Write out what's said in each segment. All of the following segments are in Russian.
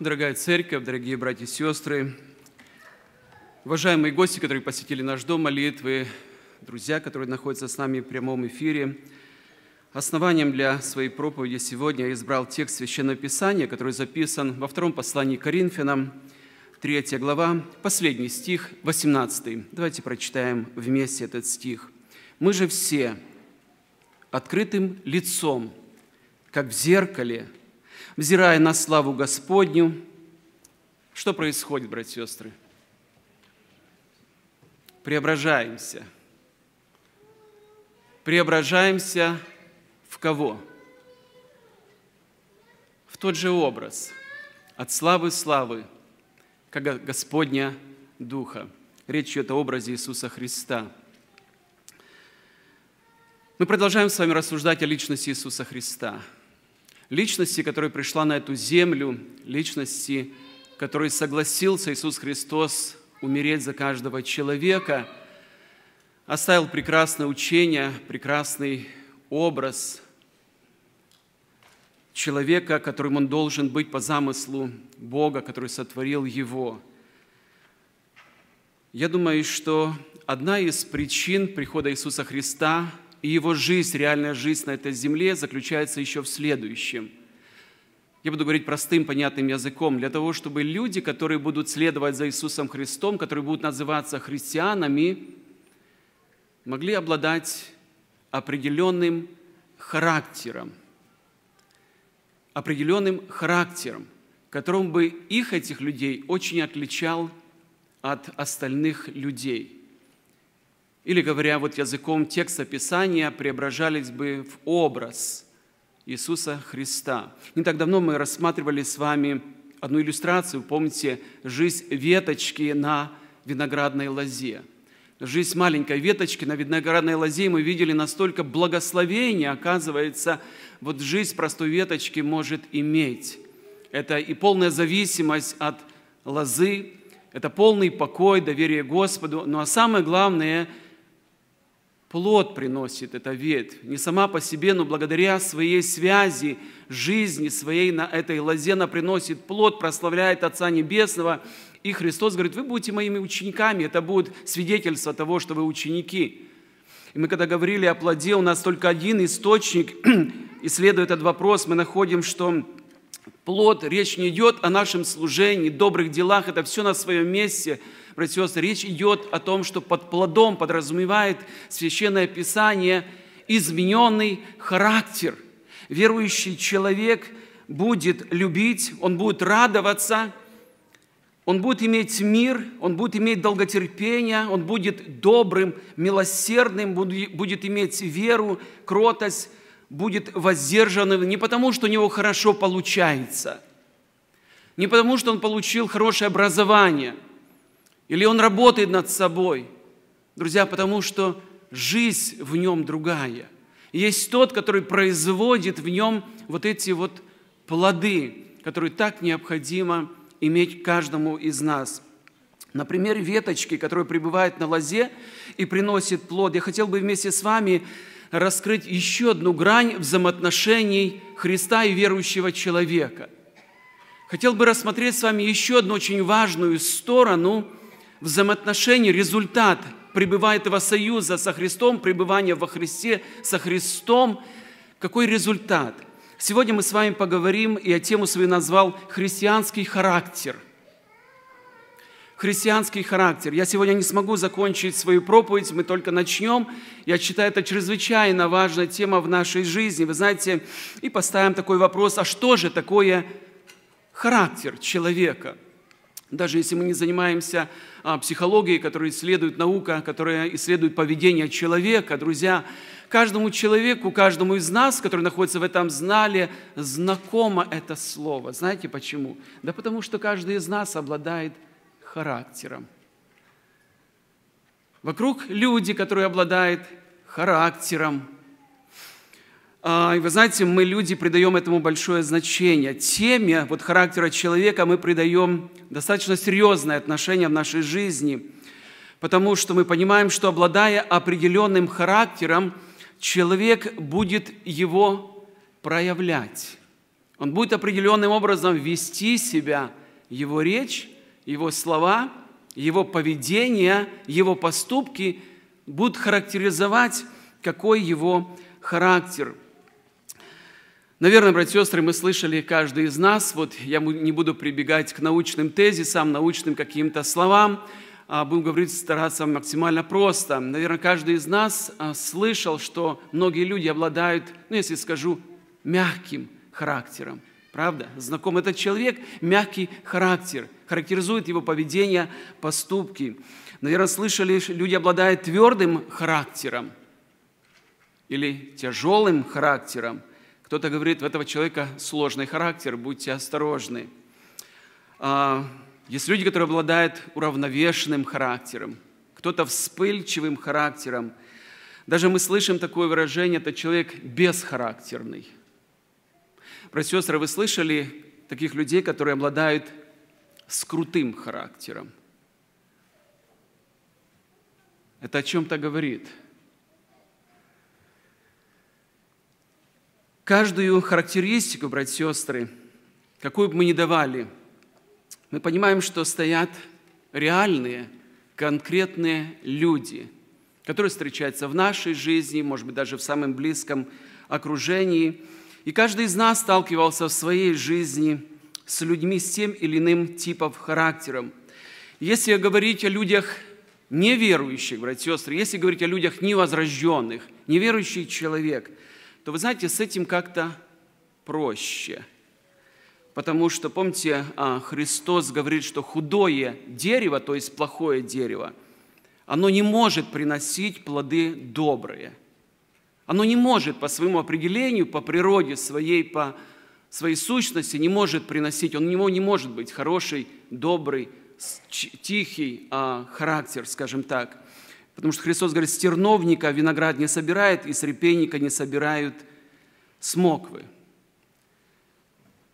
Дорогая церковь, дорогие братья и сестры, уважаемые гости, которые посетили наш дом молитвы, друзья, которые находятся с нами в прямом эфире, основанием для своей проповеди сегодня я избрал текст Священного Писания, который записан во втором послании к Коринфянам, третья глава, последний стих, 18. Давайте прочитаем вместе этот стих. «Мы же все открытым лицом, как в зеркале – взирая на славу Господню. Что происходит, братья и сестры? Преображаемся. Преображаемся в кого? В тот же образ, от славы славы, как Господня Духа. Речь идет о образе Иисуса Христа. Мы продолжаем с вами рассуждать о личности Иисуса Христа – личности, которая пришла на эту землю, личности, которой согласился Иисус Христос умереть за каждого человека, оставил прекрасное учение, прекрасный образ человека, которым он должен быть по замыслу Бога, который сотворил его. Я думаю, что одна из причин прихода Иисуса Христа – и его жизнь, реальная жизнь на этой земле заключается еще в следующем. Я буду говорить простым, понятным языком. Для того, чтобы люди, которые будут следовать за Иисусом Христом, которые будут называться христианами, могли обладать определенным характером. Определенным характером, которым бы их, этих людей, очень отличал от остальных людей – или говоря вот языком текста Писания, преображались бы в образ Иисуса Христа. Не так давно мы рассматривали с вами одну иллюстрацию, помните, жизнь веточки на виноградной лозе. Жизнь маленькой веточки на виноградной лозе мы видели настолько благословение, оказывается, вот жизнь простой веточки может иметь. Это и полная зависимость от лозы, это полный покой, доверие Господу, ну а самое главное – плод приносит эта ветвь, не сама по себе, но благодаря своей связи, жизни своей на этой лозе она приносит плод, прославляет Отца Небесного. И Христос говорит, вы будете моими учениками, это будет свидетельство того, что вы ученики. И мы когда говорили о плоде, у нас только один источник, исследуя этот вопрос, мы находим, что плод, речь не идет о нашем служении, добрых делах, это все на своем месте – братья и сестры, речь идет о том, что под плодом подразумевает Священное Писание измененный характер. Верующий человек будет любить, он будет радоваться, он будет иметь мир, он будет иметь долготерпение, он будет добрым, милосердным, будет иметь веру, кротость, будет воздержанным не потому, что у него хорошо получается, не потому, что он получил хорошее образование – или он работает над собой. Друзья, потому что жизнь в нем другая. Есть тот, который производит в нем вот эти вот плоды, которые так необходимо иметь каждому из нас. Например, веточки, которые пребывают на лозе и приносят плод. Я хотел бы вместе с вами раскрыть еще одну грань взаимоотношений Христа и верующего человека. Хотел бы рассмотреть с вами еще одну очень важную сторону – взаимоотношений, результат пребывая этого союза со Христом, пребывания во Христе, со Христом, какой результат? Сегодня мы с вами поговорим, и я тему свою назвал «Христианский характер». Христианский характер. Я сегодня не смогу закончить свою проповедь, мы только начнем. Я считаю, это чрезвычайно важная тема в нашей жизни. Вы знаете, и поставим такой вопрос, а что же такое характер человека – даже если мы не занимаемся а, психологией, которая исследует наука, которая исследует поведение человека, друзья, каждому человеку, каждому из нас, который находится в этом знале, знакомо это слово. Знаете почему? Да потому что каждый из нас обладает характером. Вокруг люди, которые обладают характером, а, вы знаете, мы, люди, придаем этому большое значение. Теме вот характера человека мы придаем достаточно серьезное отношение в нашей жизни, потому что мы понимаем, что обладая определенным характером, человек будет его проявлять. Он будет определенным образом вести себя, его речь, его слова, его поведение, его поступки будут характеризовать, какой его характер – Наверное, братья и сестры, мы слышали, каждый из нас, вот я не буду прибегать к научным тезисам, научным каким-то словам, а будем говорить, стараться максимально просто. Наверное, каждый из нас а, слышал, что многие люди обладают, ну, если скажу, мягким характером. Правда? Знаком этот человек, мягкий характер, характеризует его поведение, поступки. Наверное, слышали, люди обладают твердым характером или тяжелым характером – кто-то говорит, у этого человека сложный характер, будьте осторожны. А, есть люди, которые обладают уравновешенным характером, кто-то вспыльчивым характером. Даже мы слышим такое выражение, это человек бесхарактерный. Про сестры, вы слышали таких людей, которые обладают скрутым характером? Это о чем-то говорит – каждую характеристику, братья и сестры, какую бы мы ни давали, мы понимаем, что стоят реальные, конкретные люди, которые встречаются в нашей жизни, может быть, даже в самом близком окружении. И каждый из нас сталкивался в своей жизни с людьми с тем или иным типом характером. Если говорить о людях неверующих, братья и сестры, если говорить о людях невозрожденных, неверующий человек – то вы знаете, с этим как-то проще. Потому что, помните, а, Христос говорит, что худое дерево, то есть плохое дерево, оно не может приносить плоды добрые. Оно не может по своему определению, по природе своей, по своей сущности не может приносить, он него не может быть хороший, добрый, тихий а, характер, скажем так. Потому что Христос говорит, с терновника виноград не собирает, и с репейника не собирают смоквы.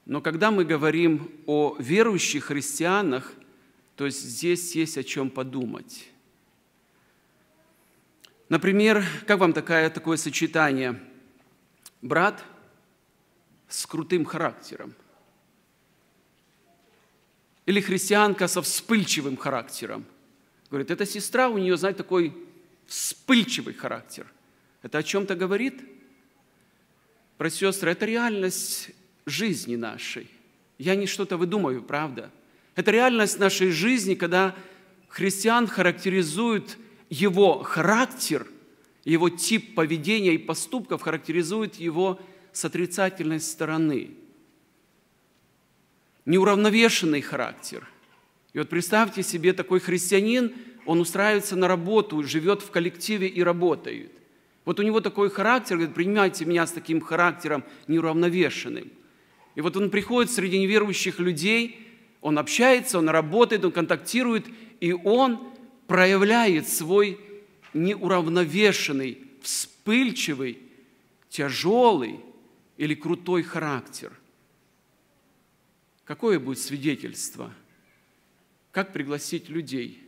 Но когда мы говорим о верующих христианах, то здесь есть о чем подумать. Например, как вам такое, такое сочетание? Брат с крутым характером. Или христианка со вспыльчивым характером – Говорит, эта сестра, у нее, знаете, такой вспыльчивый характер. Это о чем-то говорит? Про сестры, это реальность жизни нашей. Я не что-то выдумываю, правда. Это реальность нашей жизни, когда христиан характеризует его характер, его тип поведения и поступков характеризует его с отрицательной стороны. Неуравновешенный характер – и вот представьте себе, такой христианин, он устраивается на работу, живет в коллективе и работает. Вот у него такой характер, говорит, принимайте меня с таким характером неуравновешенным. И вот он приходит среди неверующих людей, он общается, он работает, он контактирует, и он проявляет свой неуравновешенный, вспыльчивый, тяжелый или крутой характер. Какое будет свидетельство – как пригласить людей.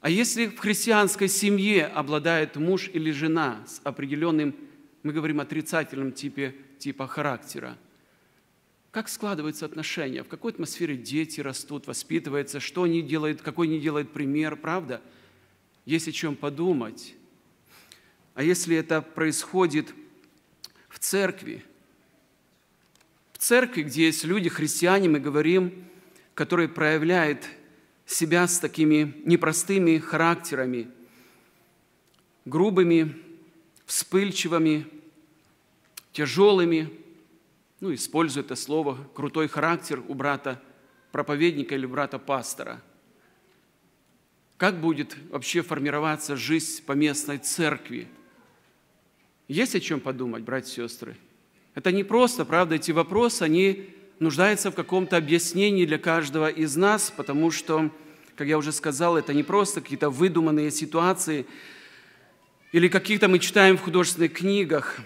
А если в христианской семье обладает муж или жена с определенным, мы говорим, отрицательным типе, типа характера, как складываются отношения, в какой атмосфере дети растут, воспитываются, что они делают, какой они делают пример, правда? Есть о чем подумать. А если это происходит в церкви, в церкви, где есть люди, христиане, мы говорим, который проявляет себя с такими непростыми характерами, грубыми, вспыльчивыми, тяжелыми, ну, использую это слово, крутой характер у брата проповедника или брата пастора. Как будет вообще формироваться жизнь по местной церкви? Есть о чем подумать, братья и сестры? Это не просто, правда, эти вопросы, они нуждается в каком-то объяснении для каждого из нас, потому что, как я уже сказал, это не просто какие-то выдуманные ситуации или какие-то мы читаем в художественных книгах.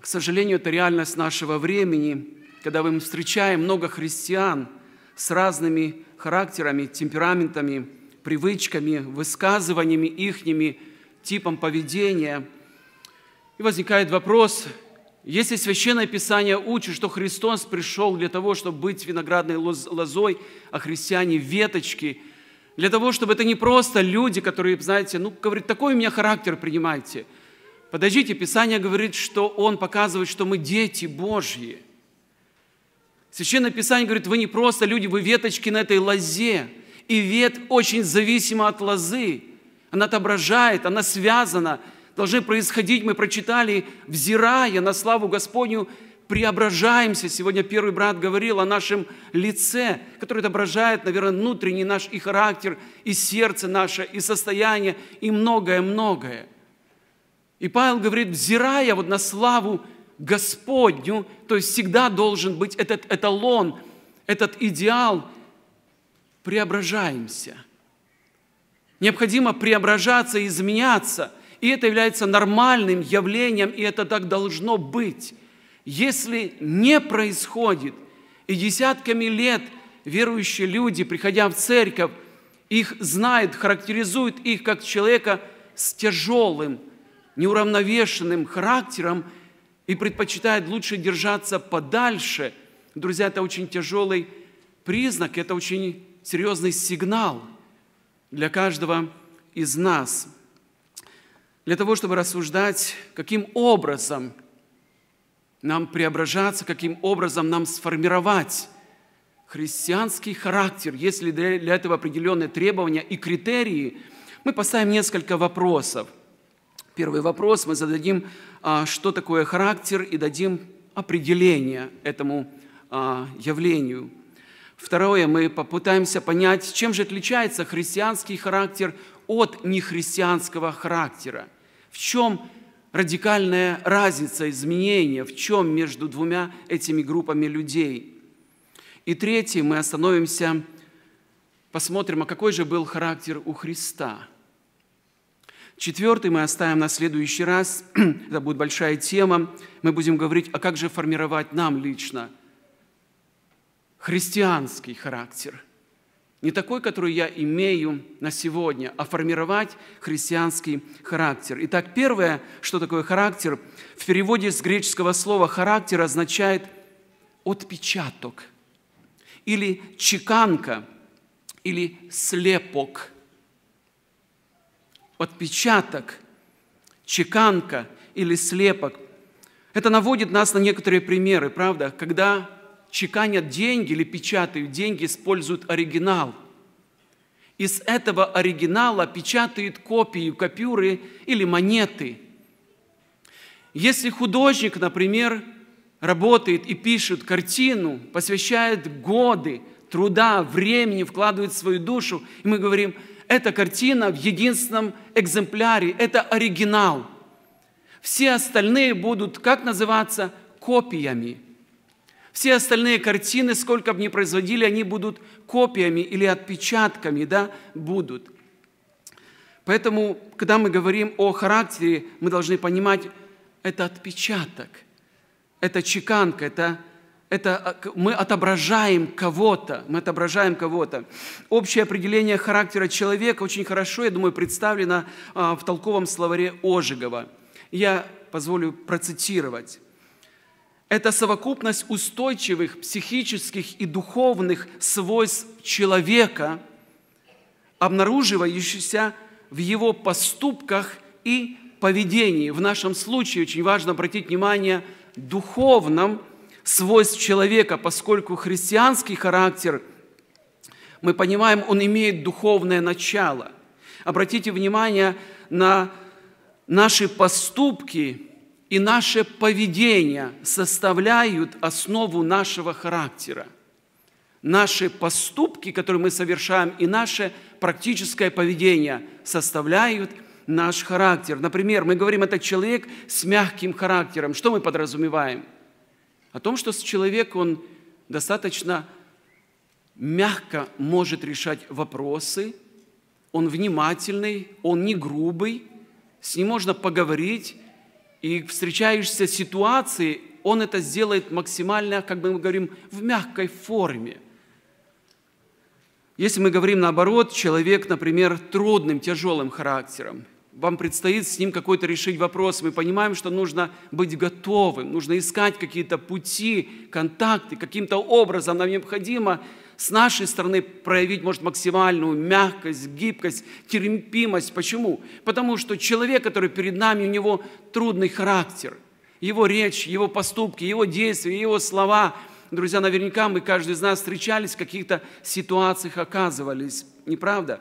К сожалению, это реальность нашего времени, когда мы встречаем много христиан с разными характерами, темпераментами, привычками, высказываниями ихними, типом поведения. И возникает вопрос, если Священное Писание учит, что Христос пришел для того, чтобы быть виноградной лозой, а христиане – веточки, для того, чтобы это не просто люди, которые, знаете, ну, говорит, такой у меня характер, принимайте. Подождите, Писание говорит, что Он показывает, что мы дети Божьи. Священное Писание говорит, вы не просто люди, вы веточки на этой лозе. И вет очень зависима от лозы. Она отображает, она связана – должны происходить. Мы прочитали, взирая на славу Господню, преображаемся. Сегодня первый брат говорил о нашем лице, которое отображает, наверное, внутренний наш и характер, и сердце наше, и состояние, и многое-многое. И Павел говорит, взирая вот на славу Господню, то есть всегда должен быть этот эталон, этот идеал, преображаемся. Необходимо преображаться и изменяться – и это является нормальным явлением, и это так должно быть. Если не происходит, и десятками лет верующие люди, приходя в церковь, их знают, характеризуют их как человека с тяжелым, неуравновешенным характером и предпочитает лучше держаться подальше. Друзья, это очень тяжелый признак, это очень серьезный сигнал для каждого из нас – для того, чтобы рассуждать, каким образом нам преображаться, каким образом нам сформировать христианский характер, если для этого определенные требования и критерии, мы поставим несколько вопросов. Первый вопрос мы зададим, а, что такое характер, и дадим определение этому а, явлению. Второе, мы попытаемся понять, чем же отличается христианский характер от нехристианского характера – в чем радикальная разница, изменение, в чем между двумя этими группами людей? И третье, мы остановимся, посмотрим, а какой же был характер у Христа. Четвертый мы оставим на следующий раз, это будет большая тема, мы будем говорить, а как же формировать нам лично христианский характер – не такой, который я имею на сегодня, а формировать христианский характер. Итак, первое, что такое характер, в переводе с греческого слова «характер» означает «отпечаток» или «чеканка» или «слепок». Отпечаток, чеканка или слепок. Это наводит нас на некоторые примеры, правда? Когда чеканят деньги или печатают деньги, используют оригинал. Из этого оригинала печатают копии, купюры или монеты. Если художник, например, работает и пишет картину, посвящает годы труда, времени, вкладывает свою душу, и мы говорим, эта картина в единственном экземпляре, это оригинал. Все остальные будут, как называться, копиями – все остальные картины, сколько бы ни производили, они будут копиями или отпечатками, да, будут. Поэтому, когда мы говорим о характере, мы должны понимать, это отпечаток, это чеканка, это, это а, мы отображаем кого-то, мы отображаем кого-то. Общее определение характера человека очень хорошо, я думаю, представлено а, в толковом словаре Ожегова. Я позволю процитировать. Это совокупность устойчивых психических и духовных свойств человека, обнаруживающихся в его поступках и поведении. В нашем случае очень важно обратить внимание духовном свойств человека, поскольку христианский характер, мы понимаем, он имеет духовное начало. Обратите внимание на наши поступки – и наше поведение составляют основу нашего характера. Наши поступки, которые мы совершаем, и наше практическое поведение составляют наш характер. Например, мы говорим, это человек с мягким характером. Что мы подразумеваем? О том, что человек, он достаточно мягко может решать вопросы, он внимательный, он не грубый, с ним можно поговорить, и встречаешься с ситуацией, он это сделает максимально, как бы мы говорим, в мягкой форме. Если мы говорим наоборот, человек, например, трудным, тяжелым характером, вам предстоит с ним какой-то решить вопрос. Мы понимаем, что нужно быть готовым, нужно искать какие-то пути, контакты, каким-то образом нам необходимо с нашей стороны проявить, может, максимальную мягкость, гибкость, терпимость. Почему? Потому что человек, который перед нами, у него трудный характер. Его речь, его поступки, его действия, его слова. Друзья, наверняка мы, каждый из нас, встречались в каких-то ситуациях, оказывались. не правда?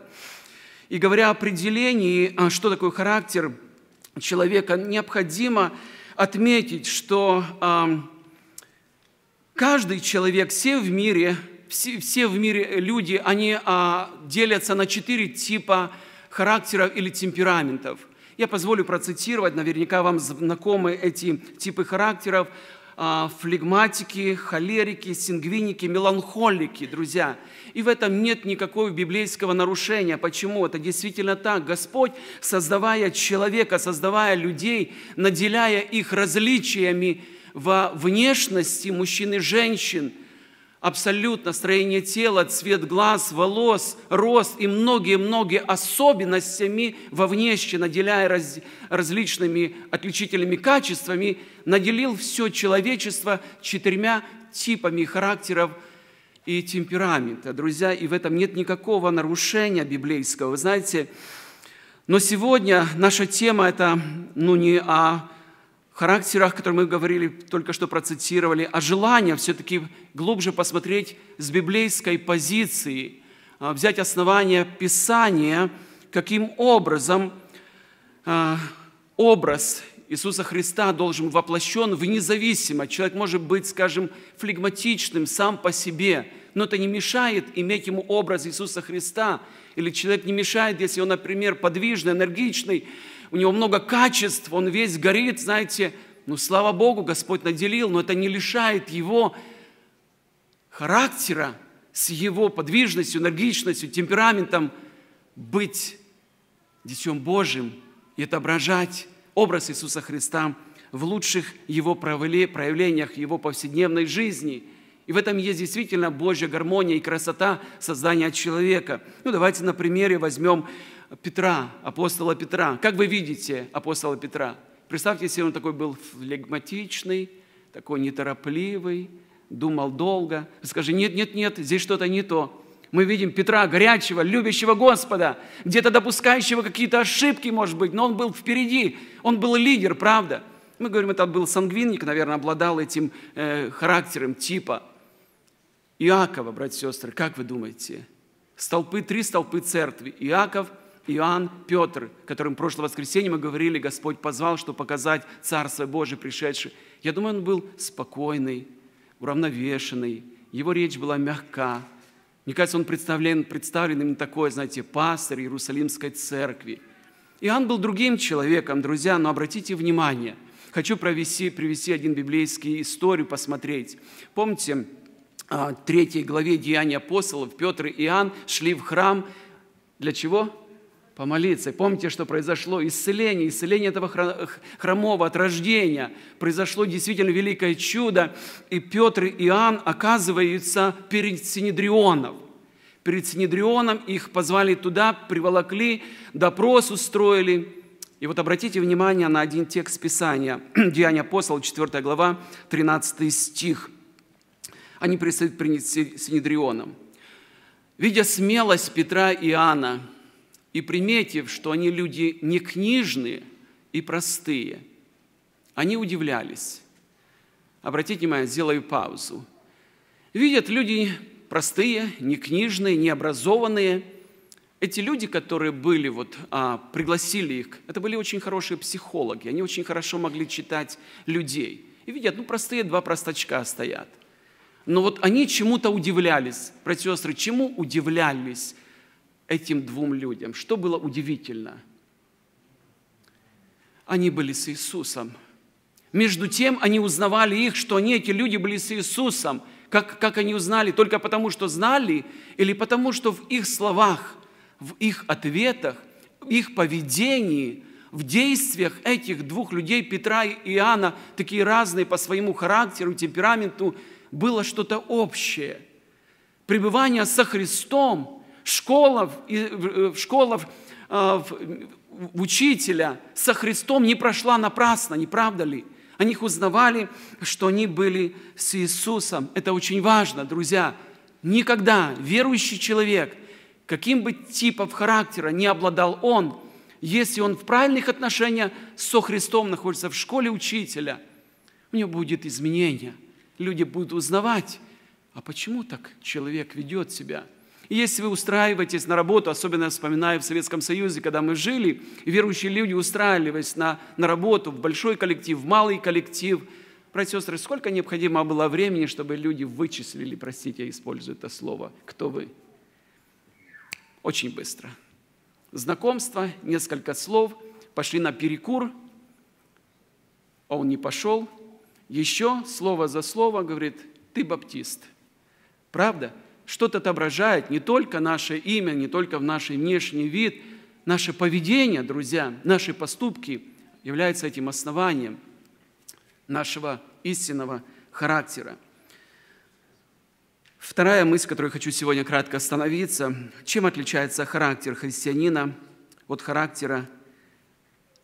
И говоря о определении, а что такое характер человека, необходимо отметить, что каждый человек, все в мире – все, все в мире люди, они а, делятся на четыре типа характеров или темпераментов. Я позволю процитировать, наверняка вам знакомы эти типы характеров. А, флегматики, холерики, сингвиники, меланхолики, друзья. И в этом нет никакого библейского нарушения. Почему? Это действительно так. Господь, создавая человека, создавая людей, наделяя их различиями во внешности мужчин и женщин – абсолютно строение тела, цвет глаз, волос, рост и многие-многие особенностями вовнешне, наделяя раз, различными отличительными качествами, наделил все человечество четырьмя типами характеров и темперамента. Друзья, и в этом нет никакого нарушения библейского. Вы знаете, но сегодня наша тема – это ну, не о характерах, которые мы говорили, только что процитировали, а желание все-таки глубже посмотреть с библейской позиции, а, взять основание Писания, каким образом а, образ Иисуса Христа должен воплощен вне зависимости. Человек может быть, скажем, флегматичным сам по себе, но это не мешает иметь ему образ Иисуса Христа. Или человек не мешает, если он, например, подвижный, энергичный, у него много качеств, он весь горит, знаете, ну, слава Богу, Господь наделил, но это не лишает его характера с его подвижностью, энергичностью, темпераментом быть Детем Божьим и отображать образ Иисуса Христа в лучших его проявлениях, его повседневной жизни. И в этом есть действительно Божья гармония и красота создания человека. Ну, давайте на примере возьмем Петра, апостола Петра. Как вы видите апостола Петра? Представьте себе, он такой был флегматичный, такой неторопливый, думал долго. Скажи, нет, нет, нет, здесь что-то не то. Мы видим Петра, горячего, любящего Господа, где-то допускающего какие-то ошибки, может быть, но он был впереди, он был лидер, правда. Мы говорим, это был сангвиник, наверное, обладал этим э, характером, типа. Иакова, братья и сестры, как вы думаете? Столпы, три столпы церкви. Иаков – Иоанн, Петр, которым прошлое воскресенье мы говорили, Господь позвал, чтобы показать Царство Божие пришедшее. Я думаю, он был спокойный, уравновешенный, его речь была мягка. Мне кажется, он представлен, представлен именно такой, знаете, пастор Иерусалимской церкви. Иоанн был другим человеком, друзья, но обратите внимание, хочу провести, привести один библейский историю, посмотреть. Помните, в а, третьей главе Деяния апостолов Петр и Иоанн шли в храм для чего? помолиться. помните, что произошло исцеление, исцеление этого хромого от рождения. Произошло действительно великое чудо, и Петр и Иоанн оказываются перед Синедрионом. Перед Синедрионом их позвали туда, приволокли, допрос устроили. И вот обратите внимание на один текст Писания, Деяния апостола, 4 глава, 13 стих. Они предстают перед Синедрионом. «Видя смелость Петра и Иоанна, и приметив, что они люди не книжные и простые, они удивлялись. Обратите внимание, сделаю паузу. Видят люди простые, не книжные, не образованные. Эти люди, которые были, вот, а, пригласили их, это были очень хорошие психологи, они очень хорошо могли читать людей. И видят, ну, простые два простачка стоят. Но вот они чему-то удивлялись. Братья сестры, чему удивлялись этим двум людям. Что было удивительно? Они были с Иисусом. Между тем они узнавали их, что они, эти люди, были с Иисусом. Как, как они узнали? Только потому, что знали? Или потому, что в их словах, в их ответах, в их поведении, в действиях этих двух людей, Петра и Иоанна, такие разные по своему характеру, темпераменту, было что-то общее. Пребывание со Христом – школов, э, школов а, учителя со Христом не прошла напрасно, не правда ли? О них узнавали, что они были с Иисусом. Это очень важно, друзья. Никогда верующий человек, каким бы типом характера не обладал он, если он в правильных отношениях со Христом находится в школе учителя, у него будет изменение. Люди будут узнавать, а почему так человек ведет себя – и если вы устраиваетесь на работу, особенно я вспоминаю в Советском Союзе, когда мы жили, верующие люди устраивались на, на работу в большой коллектив, в малый коллектив. Братья и сестры, сколько необходимо было времени, чтобы люди вычислили, простите, я использую это слово, кто вы? Очень быстро. Знакомство, несколько слов, пошли на перекур, а он не пошел. Еще слово за слово говорит, ты баптист. Правда? что-то отображает не только наше имя, не только в наш внешний вид, наше поведение, друзья, наши поступки являются этим основанием нашего истинного характера. Вторая мысль, которую хочу сегодня кратко остановиться, чем отличается характер христианина от характера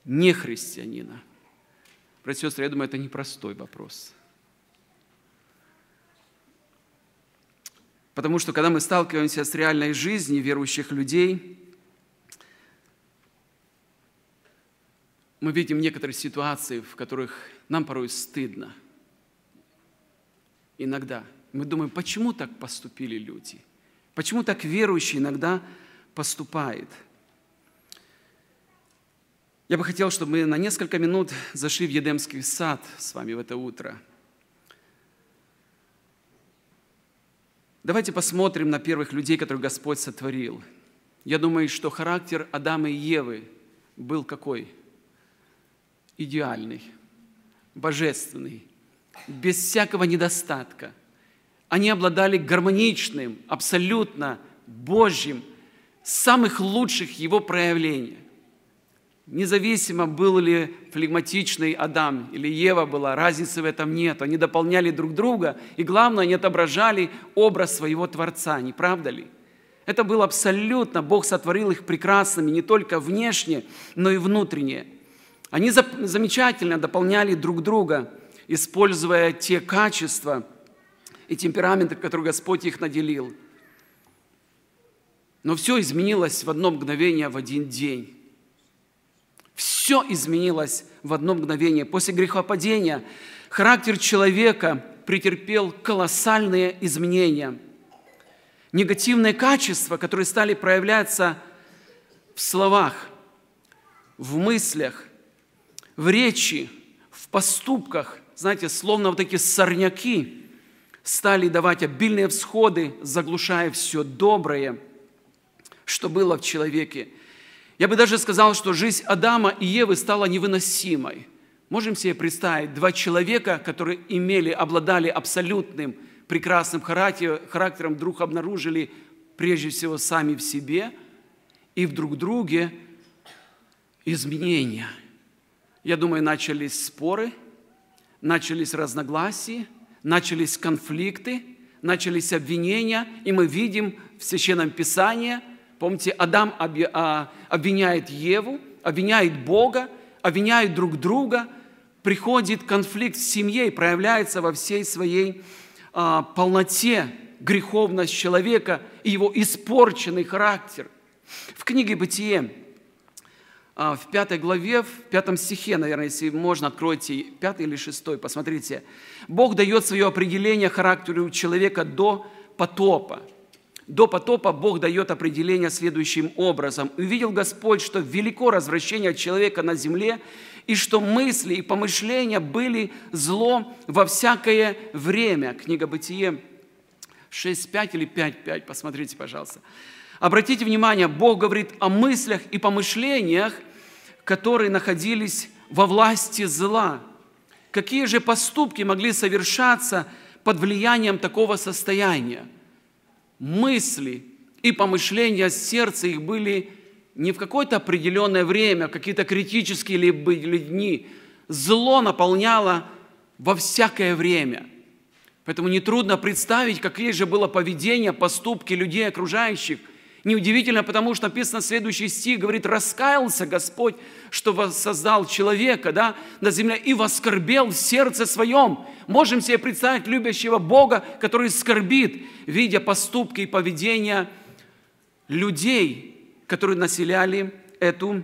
нехристианина? Братья и сестры, я думаю, это непростой вопрос – Потому что когда мы сталкиваемся с реальной жизнью верующих людей, мы видим некоторые ситуации, в которых нам порой стыдно. Иногда. Мы думаем, почему так поступили люди? Почему так верующий иногда поступает? Я бы хотел, чтобы мы на несколько минут зашли в Едемский сад с вами в это утро – Давайте посмотрим на первых людей, которых Господь сотворил. Я думаю, что характер Адама и Евы был какой? Идеальный, божественный, без всякого недостатка. Они обладали гармоничным, абсолютно Божьим, самых лучших его проявлений. Независимо, был ли флегматичный Адам или Ева была, разницы в этом нет. Они дополняли друг друга, и главное, они отображали образ своего Творца, не правда ли? Это было абсолютно, Бог сотворил их прекрасными, не только внешне, но и внутренне. Они замечательно дополняли друг друга, используя те качества и темпераменты, которые Господь их наделил. Но все изменилось в одно мгновение, в один день все изменилось в одно мгновение. После грехопадения характер человека претерпел колоссальные изменения. Негативные качества, которые стали проявляться в словах, в мыслях, в речи, в поступках, знаете, словно вот такие сорняки стали давать обильные всходы, заглушая все доброе, что было в человеке – я бы даже сказал, что жизнь Адама и Евы стала невыносимой. Можем себе представить два человека, которые имели, обладали абсолютным прекрасным характером, вдруг обнаружили прежде всего сами в себе и в друг друге изменения. Я думаю, начались споры, начались разногласия, начались конфликты, начались обвинения, и мы видим в Священном Писании – Помните, Адам а, обвиняет Еву, обвиняет Бога, обвиняет друг друга, приходит конфликт с семьей, проявляется во всей своей а, полноте греховность человека и его испорченный характер. В книге «Бытие» а, в пятой главе, в пятом стихе, наверное, если можно, откройте пятый или шестой, посмотрите. Бог дает свое определение характеру человека до потопа. До потопа Бог дает определение следующим образом. «Увидел Господь, что велико развращение человека на земле, и что мысли и помышления были зло во всякое время». Книга Бытие 6.5 или 5.5, посмотрите, пожалуйста. Обратите внимание, Бог говорит о мыслях и помышлениях, которые находились во власти зла. Какие же поступки могли совершаться под влиянием такого состояния – мысли и помышления сердца их были не в какое-то определенное время, какие-то критические либо дни. Зло наполняло во всякое время. Поэтому нетрудно представить, какие же было поведение, поступки людей окружающих – Неудивительно, потому что написано следующий стих, говорит, раскаялся Господь, что воссоздал человека да, на земле и воскорбел в сердце своем. Можем себе представить любящего Бога, который скорбит, видя поступки и поведение людей, которые населяли эту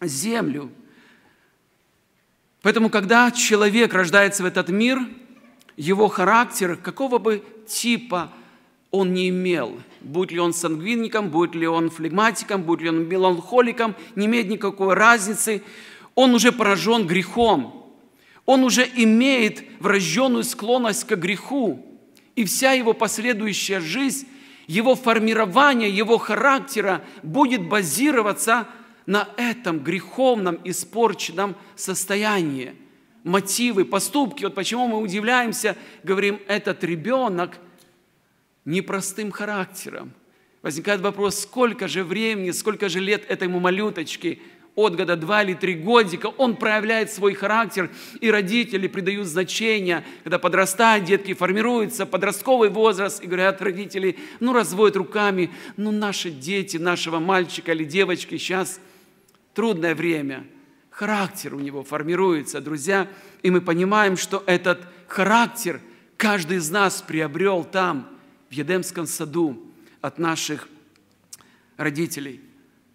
землю. Поэтому, когда человек рождается в этот мир, его характер, какого бы типа он не имел – Будет ли он сангвиником, будет ли он флегматиком, будет ли он меланхоликом, не имеет никакой разницы. Он уже поражен грехом. Он уже имеет врожденную склонность к греху. И вся его последующая жизнь, его формирование, его характера будет базироваться на этом греховном, испорченном состоянии. Мотивы, поступки. Вот почему мы удивляемся, говорим, этот ребенок – непростым характером. Возникает вопрос, сколько же времени, сколько же лет этому малюточке, от года два или три годика, он проявляет свой характер, и родители придают значение, когда подрастают детки, формируется подростковый возраст, и говорят родители, ну, разводят руками, ну, наши дети, нашего мальчика или девочки сейчас трудное время, характер у него формируется, друзья, и мы понимаем, что этот характер каждый из нас приобрел там – в Едемском саду от наших родителей.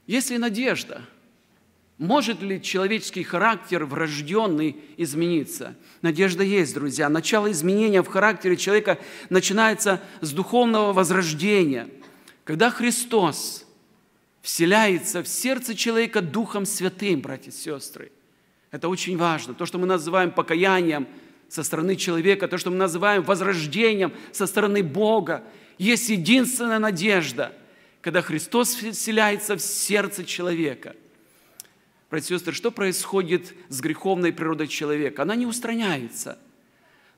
Есть ли надежда? Может ли человеческий характер врожденный измениться? Надежда есть, друзья. Начало изменения в характере человека начинается с духовного возрождения, когда Христос вселяется в сердце человека Духом Святым, братья и сестры. Это очень важно. То, что мы называем покаянием – со стороны человека, то, что мы называем возрождением со стороны Бога, есть единственная надежда, когда Христос вселяется в сердце человека. Братья и сестры, что происходит с греховной природой человека? Она не устраняется,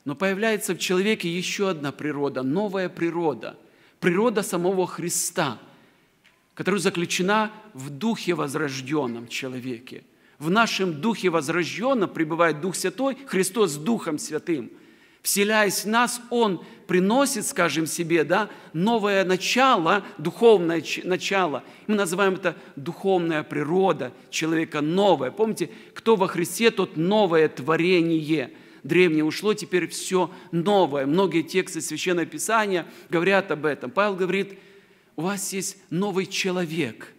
но появляется в человеке еще одна природа, новая природа, природа самого Христа, которая заключена в духе возрожденном человеке – в нашем духе возрожденно пребывает Дух Святой, Христос с Духом Святым. Вселяясь в нас, Он приносит, скажем себе, да, новое начало, духовное начало. Мы называем это духовная природа человека, новая. Помните, кто во Христе, тот новое творение – древнее ушло, теперь все новое. Многие тексты Священного Писания говорят об этом. Павел говорит, у вас есть новый человек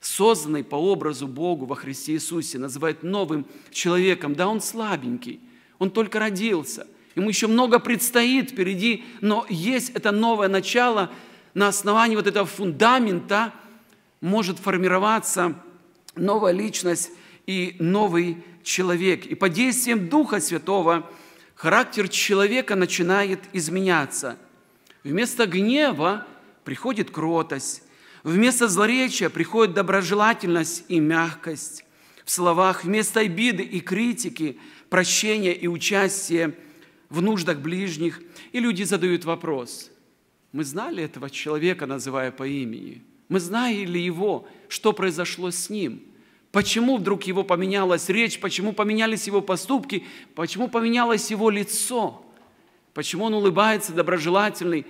созданный по образу Богу во Христе Иисусе, называет новым человеком. Да, он слабенький, он только родился, ему еще много предстоит впереди, но есть это новое начало, на основании вот этого фундамента может формироваться новая личность и новый человек. И под действием Духа Святого характер человека начинает изменяться. Вместо гнева приходит кротость, Вместо злоречия приходит доброжелательность и мягкость. В словах вместо обиды и критики – прощение и участие в нуждах ближних. И люди задают вопрос. Мы знали этого человека, называя по имени? Мы знали его? Что произошло с ним? Почему вдруг его поменялась речь? Почему поменялись его поступки? Почему поменялось его лицо? Почему он улыбается, доброжелательный?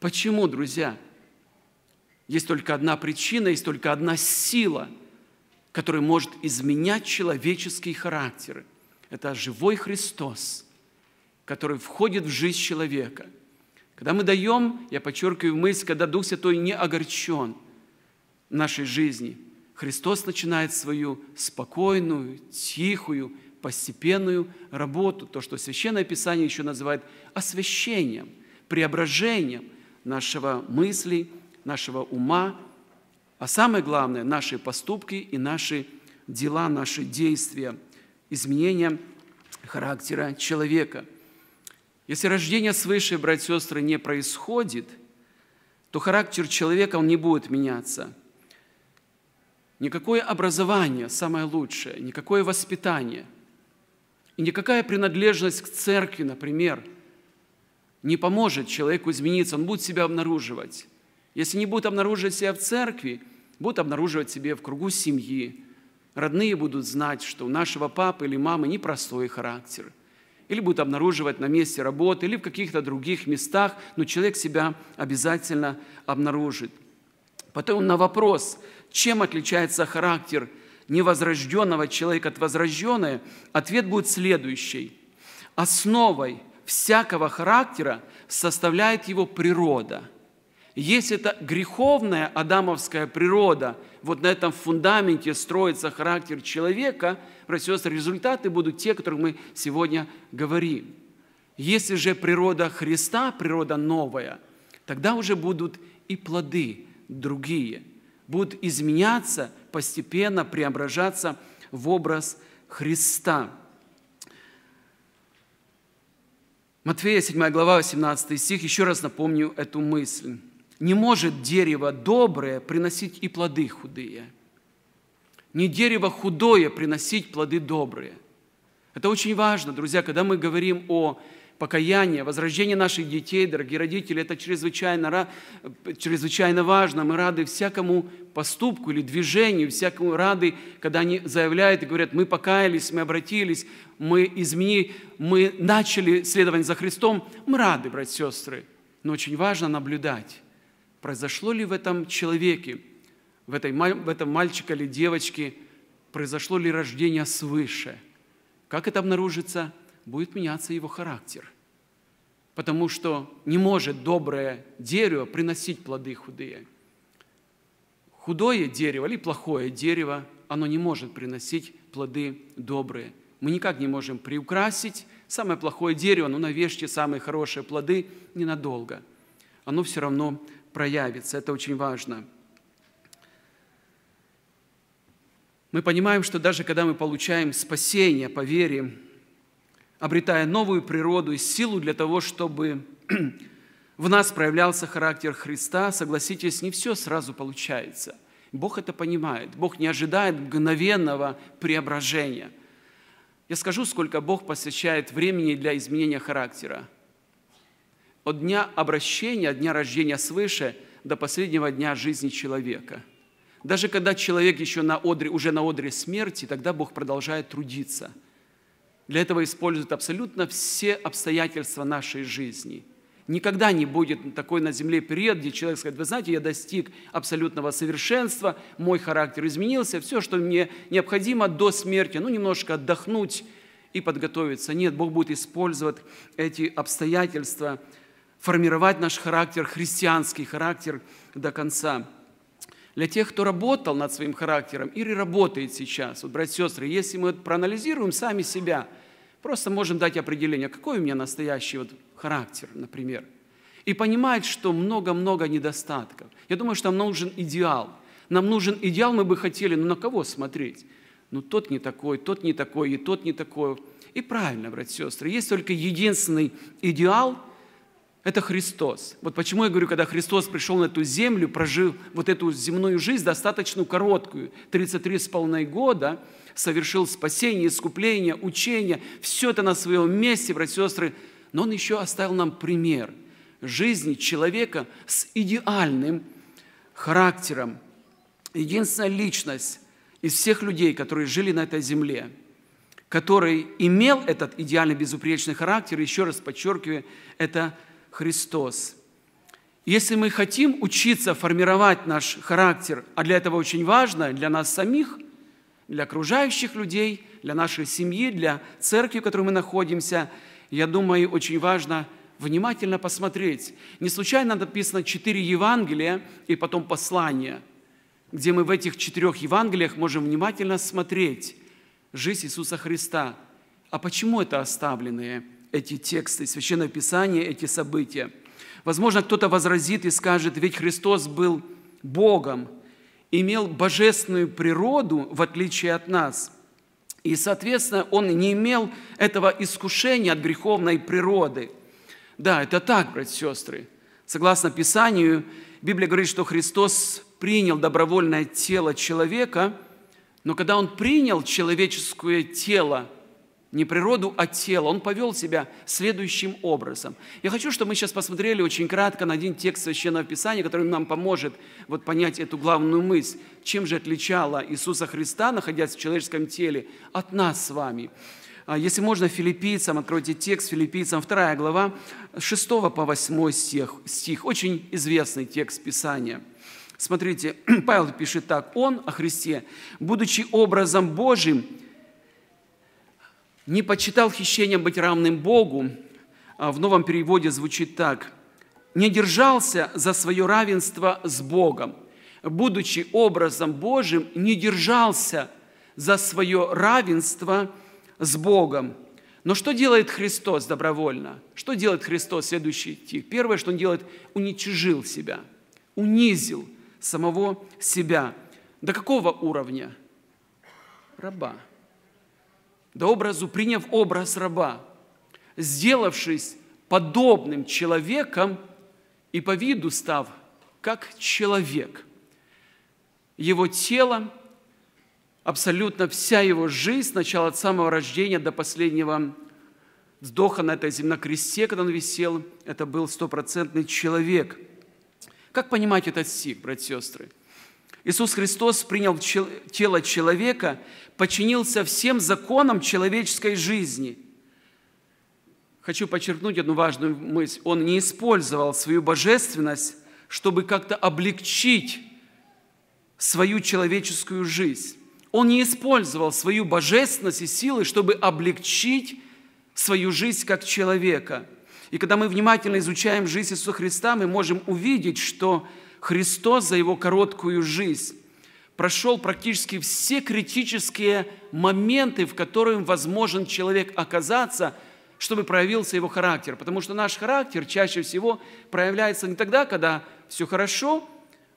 Почему, друзья? Есть только одна причина, есть только одна сила, которая может изменять человеческие характеры. Это живой Христос, который входит в жизнь человека. Когда мы даем, я подчеркиваю мысль, когда Дух Святой не огорчен в нашей жизни, Христос начинает свою спокойную, тихую, постепенную работу, то, что Священное Писание еще называет освящением, преображением нашего мысли нашего ума, а самое главное – наши поступки и наши дела, наши действия, изменения характера человека. Если рождение свыше, братья и сестры, не происходит, то характер человека он не будет меняться. Никакое образование самое лучшее, никакое воспитание и никакая принадлежность к церкви, например, не поможет человеку измениться, он будет себя обнаруживать. Если не будут обнаруживать себя в церкви, будут обнаруживать себе в кругу семьи. Родные будут знать, что у нашего папы или мамы непростой характер. Или будут обнаруживать на месте работы, или в каких-то других местах, но человек себя обязательно обнаружит. Потом на вопрос, чем отличается характер невозрожденного человека от возрожденного, ответ будет следующий. Основой всякого характера составляет его природа – есть эта греховная адамовская природа, вот на этом фундаменте строится характер человека, братья результаты будут те, о которых мы сегодня говорим. Если же природа Христа, природа новая, тогда уже будут и плоды другие, будут изменяться, постепенно преображаться в образ Христа. Матфея 7 глава 18 стих, еще раз напомню эту мысль. Не может дерево доброе приносить и плоды худые. Не дерево худое приносить плоды добрые. Это очень важно, друзья, когда мы говорим о покаянии, возрождении наших детей, дорогие родители, это чрезвычайно, чрезвычайно важно. Мы рады всякому поступку или движению, всякому рады, когда они заявляют и говорят, мы покаялись, мы обратились, мы измени, мы начали следовать за Христом. Мы рады, братья и сестры, но очень важно наблюдать произошло ли в этом человеке, в, этой, в этом мальчике или девочке, произошло ли рождение свыше. Как это обнаружится, будет меняться его характер. Потому что не может доброе дерево приносить плоды худые. Худое дерево или плохое дерево, оно не может приносить плоды добрые. Мы никак не можем приукрасить самое плохое дерево, но навешьте самые хорошие плоды ненадолго. Оно все равно проявится. Это очень важно. Мы понимаем, что даже когда мы получаем спасение по вере, обретая новую природу и силу для того, чтобы в нас проявлялся характер Христа, согласитесь, не все сразу получается. Бог это понимает. Бог не ожидает мгновенного преображения. Я скажу, сколько Бог посвящает времени для изменения характера от дня обращения, от дня рождения свыше до последнего дня жизни человека. Даже когда человек еще на одре, уже на одре смерти, тогда Бог продолжает трудиться. Для этого использует абсолютно все обстоятельства нашей жизни – Никогда не будет такой на земле период, где человек скажет, вы знаете, я достиг абсолютного совершенства, мой характер изменился, все, что мне необходимо до смерти, ну, немножко отдохнуть и подготовиться. Нет, Бог будет использовать эти обстоятельства формировать наш характер, христианский характер до конца. Для тех, кто работал над своим характером или работает сейчас, вот, братья и сестры, если мы проанализируем сами себя, просто можем дать определение, какой у меня настоящий вот характер, например, и понимать, что много-много недостатков. Я думаю, что нам нужен идеал. Нам нужен идеал, мы бы хотели, но на кого смотреть? Ну, тот не такой, тот не такой, и тот не такой. И правильно, братья и сестры, есть только единственный идеал – это Христос. Вот почему я говорю, когда Христос пришел на эту землю, прожил вот эту земную жизнь, достаточно короткую, 33 с половиной года, совершил спасение, искупление, учение, все это на своем месте, братья и сестры, но Он еще оставил нам пример жизни человека с идеальным характером, единственная личность из всех людей, которые жили на этой земле – который имел этот идеально безупречный характер, еще раз подчеркиваю, это Христос. Если мы хотим учиться формировать наш характер, а для этого очень важно для нас самих, для окружающих людей, для нашей семьи, для церкви, в которой мы находимся, я думаю, очень важно внимательно посмотреть. Не случайно написано четыре Евангелия и потом Послание, где мы в этих четырех Евангелиях можем внимательно смотреть жизнь Иисуса Христа. А почему это оставленные? эти тексты, Священное Писание, эти события. Возможно, кто-то возразит и скажет, ведь Христос был Богом, имел божественную природу, в отличие от нас. И, соответственно, он не имел этого искушения от греховной природы. Да, это так, братья и сестры. Согласно Писанию, Библия говорит, что Христос принял добровольное тело человека, но когда он принял человеческое тело, не природу, а тело. Он повел себя следующим образом. Я хочу, чтобы мы сейчас посмотрели очень кратко на один текст Священного Писания, который нам поможет вот понять эту главную мысль. Чем же отличало Иисуса Христа, находясь в человеческом теле, от нас с вами? А, если можно, филиппийцам, откройте текст, филиппийцам 2 глава, 6 по 8 стих, стих. Очень известный текст Писания. Смотрите, Павел пишет так. «Он о Христе, будучи образом Божьим, не почитал хищением быть равным Богу, а в новом переводе звучит так, не держался за свое равенство с Богом, будучи образом Божьим, не держался за свое равенство с Богом. Но что делает Христос добровольно? Что делает Христос, следующий стих? Первое, что Он делает, уничижил себя, унизил самого себя. До какого уровня? Раба до образу, приняв образ раба, сделавшись подобным человеком и по виду став как человек. Его тело, абсолютно вся его жизнь, начало от самого рождения до последнего вздоха на этой земной кресте, когда он висел, это был стопроцентный человек. Как понимать этот стих, братья и сестры? – Иисус Христос принял тело человека, подчинился всем законам человеческой жизни. Хочу подчеркнуть одну важную мысль. Он не использовал свою божественность, чтобы как-то облегчить свою человеческую жизнь. Он не использовал свою божественность и силы, чтобы облегчить свою жизнь как человека. И когда мы внимательно изучаем жизнь Иисуса Христа, мы можем увидеть, что Христос за его короткую жизнь прошел практически все критические моменты, в которых возможен человек оказаться, чтобы проявился его характер. Потому что наш характер чаще всего проявляется не тогда, когда все хорошо,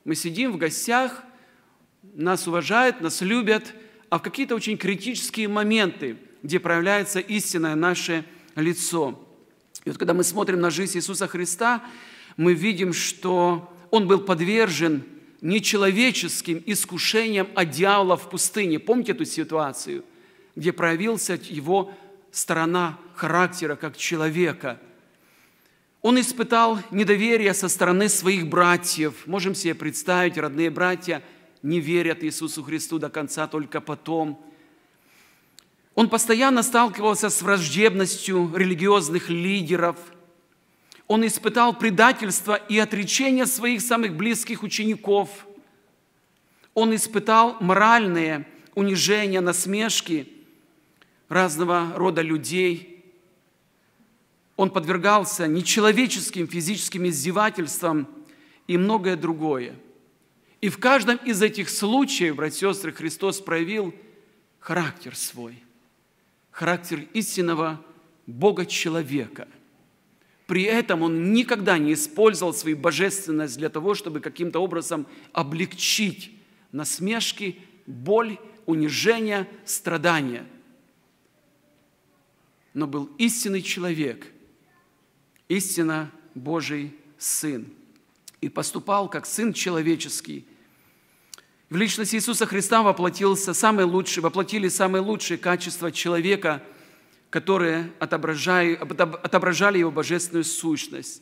мы сидим в гостях, нас уважают, нас любят, а в какие-то очень критические моменты, где проявляется истинное наше лицо. И вот когда мы смотрим на жизнь Иисуса Христа, мы видим, что он был подвержен нечеловеческим искушениям, от дьявола в пустыне. Помните эту ситуацию, где проявился его сторона характера как человека? Он испытал недоверие со стороны своих братьев. Можем себе представить, родные братья не верят Иисусу Христу до конца только потом. Он постоянно сталкивался с враждебностью религиозных лидеров – он испытал предательство и отречение своих самых близких учеников. Он испытал моральные унижения, насмешки разного рода людей. Он подвергался нечеловеческим физическим издевательствам и многое другое. И в каждом из этих случаев, братья и сестры, Христос проявил характер свой, характер истинного Бога-человека – при этом он никогда не использовал свою божественность для того, чтобы каким-то образом облегчить насмешки, боль, унижение, страдания. Но был истинный человек, истинно Божий Сын. И поступал как Сын человеческий. В личность Иисуса Христа воплотился самый лучший, воплотили самые лучшие качества человека – которые отображали, его божественную сущность.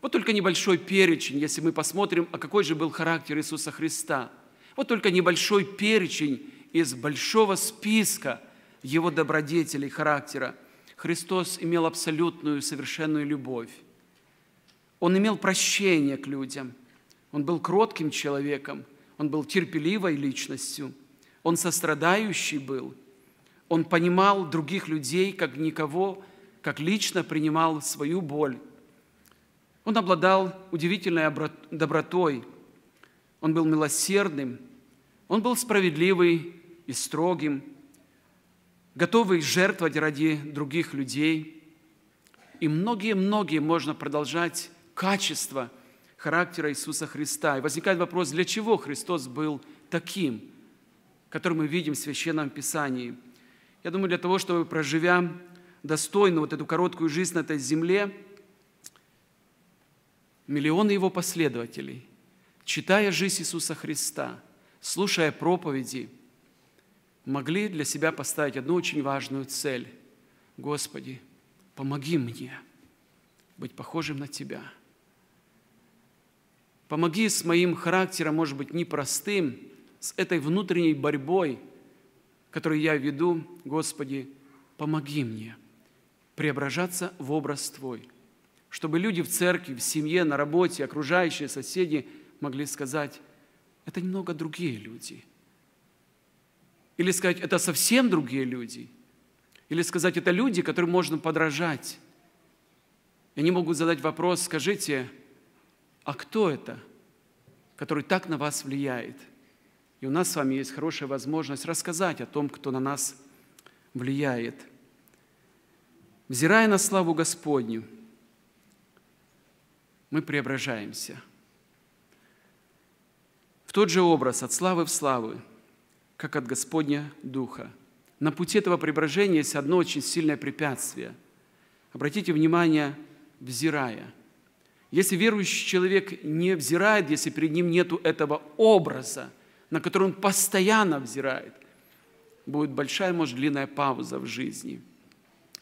Вот только небольшой перечень, если мы посмотрим, а какой же был характер Иисуса Христа. Вот только небольшой перечень из большого списка его добродетелей, характера. Христос имел абсолютную, совершенную любовь. Он имел прощение к людям. Он был кротким человеком. Он был терпеливой личностью. Он сострадающий был – он понимал других людей как никого, как лично принимал свою боль. Он обладал удивительной добротой. Он был милосердным. Он был справедливый и строгим, готовый жертвовать ради других людей. И многие-многие можно продолжать качества характера Иисуса Христа. И возникает вопрос, для чего Христос был таким, который мы видим в Священном Писании – я думаю, для того, чтобы, проживя достойно вот эту короткую жизнь на этой земле, миллионы его последователей, читая жизнь Иисуса Христа, слушая проповеди, могли для себя поставить одну очень важную цель. Господи, помоги мне быть похожим на Тебя. Помоги с моим характером, может быть, непростым, с этой внутренней борьбой – который я веду, Господи, помоги мне преображаться в образ Твой, чтобы люди в церкви, в семье, на работе, окружающие, соседи могли сказать, это немного другие люди. Или сказать, это совсем другие люди. Или сказать, это люди, которым можно подражать. И они могут задать вопрос, скажите, а кто это, который так на вас влияет – и у нас с вами есть хорошая возможность рассказать о том, кто на нас влияет. Взирая на славу Господню, мы преображаемся. В тот же образ, от славы в славу, как от Господня Духа. На пути этого преображения есть одно очень сильное препятствие. Обратите внимание, взирая. Если верующий человек не взирает, если перед ним нет этого образа – на который он постоянно взирает, будет большая, может, длинная пауза в жизни.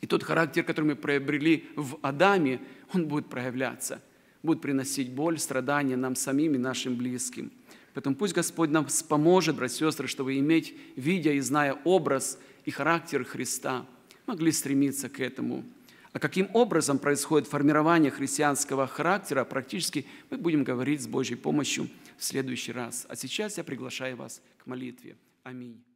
И тот характер, который мы приобрели в Адаме, он будет проявляться, будет приносить боль, страдания нам самим и нашим близким. Поэтому пусть Господь нам поможет, братья и сестры, чтобы иметь, видя и зная образ и характер Христа, могли стремиться к этому – а каким образом происходит формирование христианского характера, практически мы будем говорить с Божьей помощью в следующий раз. А сейчас я приглашаю вас к молитве. Аминь.